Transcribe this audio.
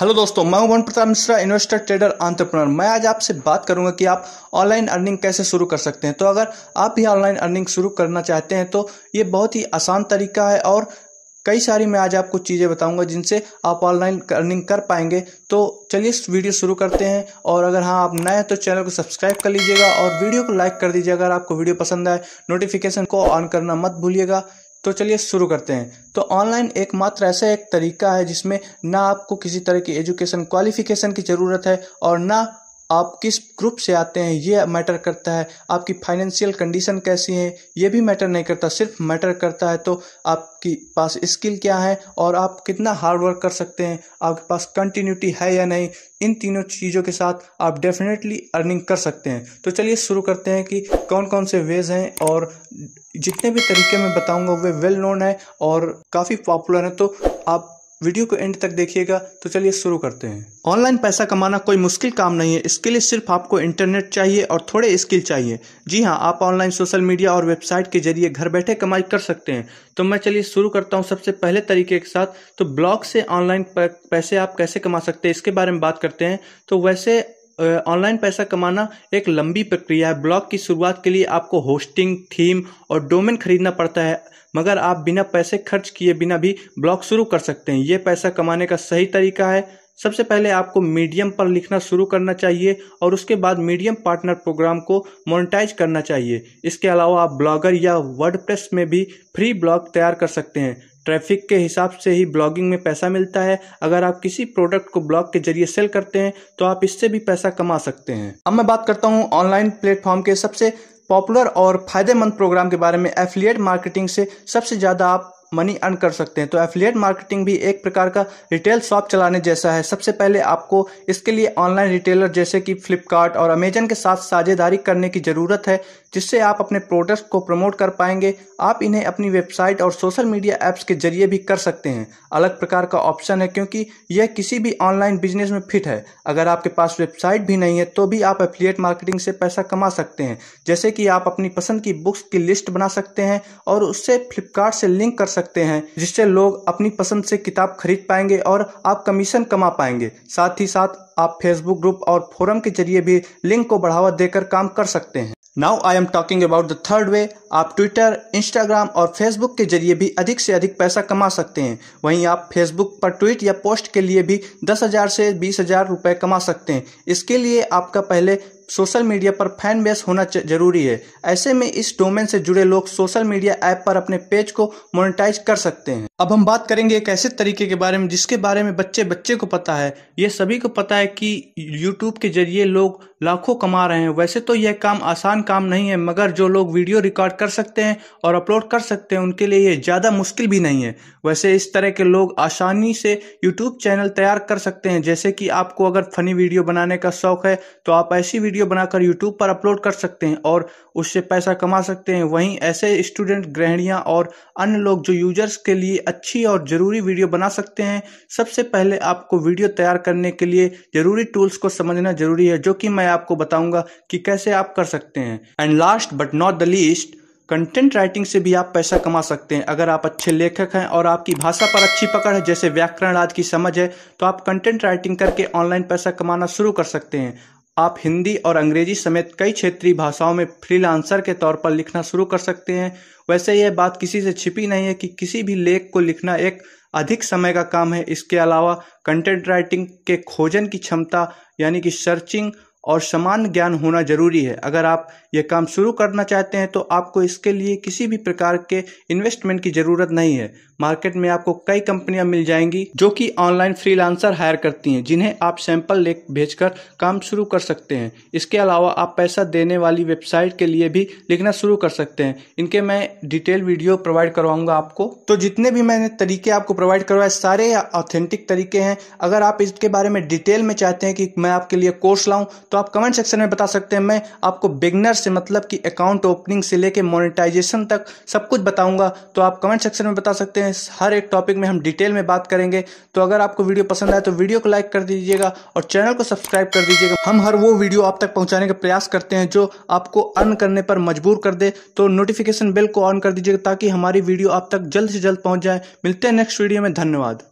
hello दोस्तों मैं हूं Pratap Mishra investor trader entrepreneur मैं आज आपसे बात करूंगा कि आप ऑनलाइन अर्निंग कैसे शुरू कर सकते हैं तो अगर आप भी ऑनलाइन अर्निंग शुरू करना चाहते हैं तो ये बहुत ही आसान तरीका है और कई सारी मैं आज आपको चीज़ें बताऊंगा जिनसे आप ऑनलाइन अर्निंग कर पाएंगे तो चलिए वीडियो शुरू करते हैं और अगर हाँ आप नए हैं तो चैनल को सब्सक्राइब कर लीजिएगा और वीडियो को लाइक कर दीजिएगा अगर आपको वीडियो पसंद आए नोटिफिकेशन को ऑन करना मत भूलिएगा तो चलिए शुरू करते हैं तो ऑनलाइन एकमात्र ऐसा एक तरीका है जिसमें ना आपको किसी तरह की एजुकेशन क्वालिफिकेशन की ज़रूरत है और ना आप किस ग्रुप से आते हैं ये मैटर करता है आपकी फाइनेंशियल कंडीशन कैसी है ये भी मैटर नहीं करता सिर्फ मैटर करता है तो आपके पास स्किल क्या है और आप कितना हार्ड वर्क कर सकते हैं आपके पास कंटिन्यूटी है या नहीं इन तीनों चीज़ों के साथ आप डेफिनेटली अर्निंग कर सकते हैं तो चलिए शुरू करते हैं कि कौन कौन से वेज हैं और जितने भी तरीके मैं बताऊंगा वे वेल नोन है और काफ़ी पॉपुलर हैं तो आप वीडियो को एंड तक देखिएगा तो चलिए शुरू करते हैं ऑनलाइन पैसा कमाना कोई मुश्किल काम नहीं है इसके लिए सिर्फ आपको इंटरनेट चाहिए और थोड़े स्किल चाहिए जी हाँ आप ऑनलाइन सोशल मीडिया और वेबसाइट के जरिए घर बैठे कमाई कर सकते हैं तो मैं चलिए शुरू करता हूँ सबसे पहले तरीके के साथ तो ब्लॉग से ऑनलाइन पैसे आप कैसे कमा सकते हैं इसके बारे में बात करते हैं तो वैसे ऑनलाइन पैसा कमाना एक लंबी प्रक्रिया है ब्लॉग की शुरुआत के लिए आपको होस्टिंग थीम और डोमेन खरीदना पड़ता है मगर आप बिना पैसे खर्च किए बिना भी ब्लॉग शुरू कर सकते हैं ये पैसा कमाने का सही तरीका है सबसे पहले आपको मीडियम पर लिखना शुरू करना चाहिए और उसके बाद मीडियम पार्टनर प्रोग्राम को मोनिटाइज करना चाहिए इसके अलावा आप ब्लॉगर या वर्ड में भी फ्री ब्लॉग तैयार कर सकते हैं ट्रैफिक के हिसाब से ही ब्लॉगिंग में पैसा मिलता है अगर आप किसी प्रोडक्ट को ब्लॉग के जरिए सेल करते हैं तो आप इससे भी पैसा कमा सकते हैं अब मैं बात करता हूँ ऑनलाइन प्लेटफॉर्म के सबसे पॉपुलर और फायदेमंद प्रोग्राम के बारे में एफिलिएट मार्केटिंग से सबसे ज़्यादा आप मनी अर्न कर सकते हैं तो एफिलिएट मार्केटिंग भी एक प्रकार का रिटेल शॉप चलाने जैसा है सबसे पहले आपको इसके लिए ऑनलाइन रिटेलर जैसे कि फ्लिपकार्ट और अमेजन के साथ साझेदारी करने की ज़रूरत है जिससे आप अपने प्रोडक्ट को प्रमोट कर पाएंगे आप इन्हें अपनी वेबसाइट और सोशल मीडिया ऐप्स के जरिए भी कर सकते हैं अलग प्रकार का ऑप्शन है क्योंकि यह किसी भी ऑनलाइन बिजनेस में फिट है अगर आपके पास वेबसाइट भी नहीं है तो भी आप एफिलिएट मार्केटिंग से पैसा कमा सकते हैं जैसे कि आप अपनी पसंद की बुक्स की लिस्ट बना सकते हैं और उससे फ्लिपकार्ट से लिंक कर सकते सकते हैं जिससे लोग अपनी पसंद से किताब खरीद पाएंगे और आप कमीशन कमा पाएंगे साथ ही साथ आप फेसबुक ग्रुप और फोरम के जरिए भी लिंक को बढ़ावा देकर काम कर सकते हैं now I am talking about the third way आप ट्विटर इंस्टाग्राम और फेसबुक के जरिए भी अधिक से अधिक पैसा कमा सकते हैं वहीं आप फेसबुक पर ट्वीट या पोस्ट के लिए भी दस हज़ार से बीस हज़ार रुपए कमा सकते हैं इसके लिए आपका पहले सोशल मीडिया पर फैन बेस होना जरूरी है ऐसे में इस डोमेन से जुड़े लोग सोशल मीडिया ऐप पर अपने पेज को मोनेटाइज कर सकते हैं अब हम बात करेंगे एक ऐसे तरीके के बारे में जिसके बारे में बच्चे बच्चे को पता है ये सभी को पता है कि यूट्यूब के जरिए लोग लाखों कमा रहे हैं वैसे तो यह काम आसान काम नहीं है मगर जो लोग वीडियो रिकॉर्ड कर सकते हैं और अपलोड कर सकते हैं उनके लिए ये ज़्यादा मुश्किल भी नहीं है वैसे इस तरह के लोग आसानी से यूट्यूब चैनल तैयार कर सकते हैं जैसे कि आपको अगर फनी वीडियो बनाने का शौक है तो आप ऐसी वीडियो बनाकर यूट्यूब पर अपलोड कर सकते हैं और उससे पैसा कमा सकते हैं वहीं ऐसे स्टूडेंट गृहणियाँ और अन्य लोग जो यूजर्स के लिए अच्छी और ज़रूरी वीडियो बना सकते हैं सबसे पहले आपको वीडियो तैयार करने के लिए ज़रूरी टूल्स को समझना ज़रूरी है जो कि मैं मैं आपको बताऊंगा कि कैसे आप कर सकते हैं and last but not the least content writing से भी आप पैसा कमा सकते हैं अगर आप अच्छे लेखक हैं और आपकी भाषा पर अच्छी पकड़ है जैसे व्याकरण आज की समझ है तो आप कंटेंट राइटिंग करके ऑनलाइन पैसा कमाना शुरू कर सकते हैं आप हिंदी और अंग्रेजी समेत कई क्षेत्रीय भाषाओं में फ्रीलांसर के तौर पर लिखना शुरू कर सकते हैं वैसे यह बात किसी से छिपी नहीं है कि किसी भी लेख को लिखना एक अधिक समय का काम है इसके अलावा कंटेंट राइटिंग के खोजन की क्षमता यानी कि सर्चिंग और सामान्य ज्ञान होना जरूरी है अगर आप ये काम शुरू करना चाहते हैं तो आपको इसके लिए किसी भी प्रकार के इन्वेस्टमेंट की ज़रूरत नहीं है मार्केट में आपको कई कंपनियां मिल जाएंगी जो कि ऑनलाइन फ्रीलांसर हायर करती हैं जिन्हें आप सैंपल ले भेजकर काम शुरू कर सकते हैं इसके अलावा आप पैसा देने वाली वेबसाइट के लिए भी लिखना शुरू कर सकते हैं इनके मैं डिटेल वीडियो प्रोवाइड करवाऊंगा आपको तो जितने भी मैंने तरीके आपको प्रोवाइड करवाए सारे ऑथेंटिक तरीके हैं अगर आप इसके बारे में डिटेल में चाहते हैं कि मैं आपके लिए कोर्स लाऊं तो आप कमेंट सेक्शन में बता सकते हैं मैं आपको बिगनर से मतलब कि अकाउंट ओपनिंग से लेके मोनेटाइजेशन तक सब कुछ बताऊंगा तो आप कमेंट सेक्शन में बता सकते हैं हर एक टॉपिक में हम डिटेल में बात करेंगे तो अगर आपको वीडियो पसंद आए तो वीडियो को लाइक कर दीजिएगा और चैनल को सब्सक्राइब कर दीजिएगा हम हर वो वीडियो आप तक पहुँचाने का प्रयास करते हैं जो आपको अर्न करने पर मजबूर कर दे तो नोटिफिकेशन बिल को ऑन कर दीजिएगा ताकि हमारी वीडियो आप तक जल्द से जल्द पहुँच जाए मिलते हैं नेक्स्ट वीडियो में धन्यवाद